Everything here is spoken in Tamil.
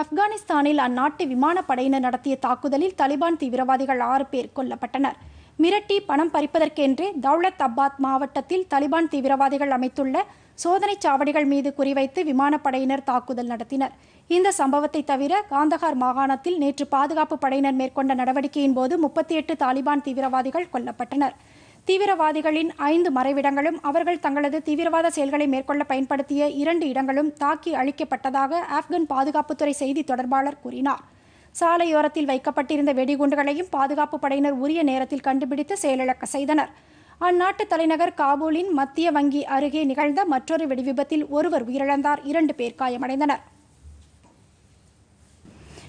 ஆப்கானிஸ்தானில் அந்நாட்டு விமானப்படையினர் நடத்திய தாக்குதலில் தலிபான் தீவிரவாதிகள் ஆறு பேர் கொல்லப்பட்டனர் மிரட்டி பணம் பறிப்பதற்கென்றே தௌலத் அப்பாத் மாவட்டத்தில் தலிபான் தீவிரவாதிகள் அமைத்துள்ள சோதனை சாவடிகள் மீது குறிவைத்து விமானப்படையினர் தாக்குதல் நடத்தினர் இந்த சம்பவத்தை தவிர காந்தகார் மாகாணத்தில் நேற்று பாதுகாப்பு படையினர் மேற்கொண்ட நடவடிக்கையின் போது முப்பத்தி எட்டு தாலிபான் தீவிரவாதிகள் கொல்லப்பட்டனர் தீவிரவாதிகளின் ஐந்து மறைவிடங்களும் அவர்கள் தங்களது தீவிரவாத செயல்களை மேற்கொள்ள பயன்படுத்திய இரண்டு இடங்களும் தாக்கி அழிக்கப்பட்டதாக ஆப்கான் பாதுகாப்புத்துறை செய்தி தொடர்பாளர் கூறினார் சாலையோரத்தில் வைக்கப்பட்டிருந்த வெடிகுண்டுகளையும் பாதுகாப்பு படையினர் உரிய நேரத்தில் கண்டுபிடித்து செயலிழக்க செய்தனர் அந்நாட்டு தலைநகர் காபூலின் மத்திய வங்கி அருகே நிகழ்ந்த மற்றொரு வெடிவிபத்தில் ஒருவர் உயிரிழந்தார் இரண்டு பேர் காயமடைந்தனர்